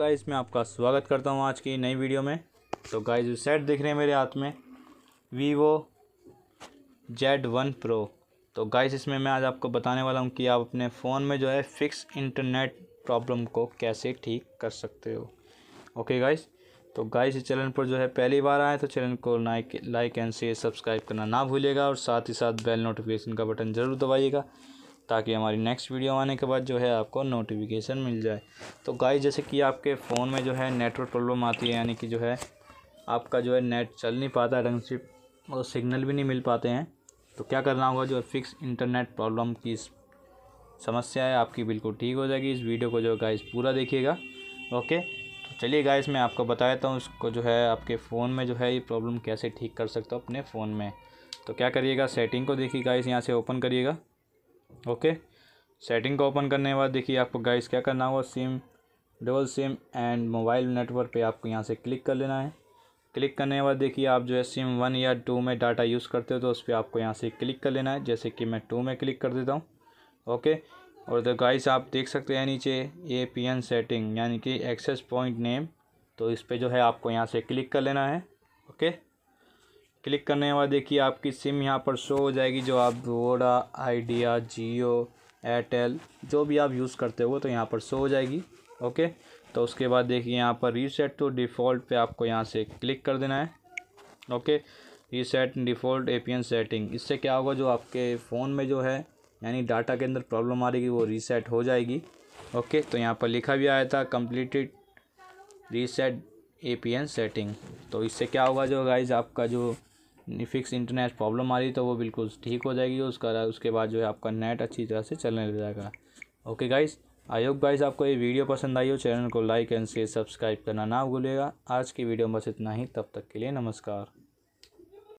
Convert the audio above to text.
guys मैं आपका स्वागत करता हूँ आज की नई वीडियो में तो गाइस जो सेट दिख रहे हैं मेरे हाथ में वीवो जेड वन प्रो तो गाइस इसमें मैं आज आपको बताने वाला हूँ कि आप अपने फ़ोन में जो है फ़िक्स इंटरनेट प्रॉब्लम को कैसे ठीक कर सकते हो ओके गाइस तो गाइस इस चैनल पर जो है पहली बार आए तो चैनल को like like and share subscribe करना ना भूलिएगा और साथ ही साथ बेल नोटिफिकेशन का बटन ज़रूर दबाइएगा ताकि हमारी नेक्स्ट वीडियो आने के बाद जो है आपको नोटिफिकेशन मिल जाए तो गाय जैसे कि आपके फ़ोन में जो है नेटवर्क प्रॉब्लम आती है यानी कि जो है आपका जो है नेट चल नहीं पाता है ढंग से और सिग्नल भी नहीं मिल पाते हैं तो क्या करना होगा जो फिक्स इंटरनेट प्रॉब्लम की समस्या है आपकी बिल्कुल ठीक हो जाएगी इस वीडियो को जो है गाइस पूरा देखिएगा ओके तो चलिए गाइस मैं आपको बता देता हूँ इसको जो है आपके फ़ोन में जो है ये प्रॉब्लम कैसे ठीक कर सकते हो अपने फ़ोन में तो क्या करिएगा सेटिंग को देखिए गाइस यहाँ से ओपन करिएगा ओके सेटिंग को ओपन करने के बाद देखिए आपको गाइस क्या करना होगा SIM double SIM and mobile network पे आपको यहाँ से क्लिक कर लेना है क्लिक करने के बाद देखिए आप जो है सिम वन या टू में डाटा यूज़ करते हो तो उस पर आपको यहाँ से क्लिक कर लेना है जैसे कि मैं टू में क्लिक कर देता हूँ ओके और तो गाइस आप देख सकते हैं नीचे ए पी एन सेटिंग यानी कि एक्सेस पॉइंट नेम तो इस पर जो है आपको यहाँ से क्लिक कर लेना है ओके क्लिक करने के बाद देखिए आपकी सिम यहाँ पर शो हो जाएगी जो आप वोडा आइडिया जियो एयरटेल जो भी आप यूज़ करते हो तो यहाँ पर शो हो जाएगी ओके तो उसके बाद देखिए यहाँ पर रीसेट टू डिफ़ॉल्ट पे आपको यहाँ से क्लिक कर देना है okay reset default a setting इससे क्या होगा जो आपके फ़ोन में जो है यानी डाटा के अंदर प्रॉब्लम आ रही वो रीसेट हो जाएगी ओके तो यहाँ पर लिखा भी आया था completed reset A P N setting तो इससे क्या होगा जो गाइज आपका जो फिक्स इंटरनेट प्रॉब्लम आ रही तो वो बिल्कुल ठीक हो जाएगी उसका उसके बाद जो है आपका नेट अच्छी तरह से चलने लग जाएगा okay guys I hope guys आपको ये वीडियो पसंद आई हो चैनल को लाइक एंड शेयर सब्सक्राइब करना ना भूलेगा आज की वीडियो में बस इतना ही तब तक के लिए नमस्कार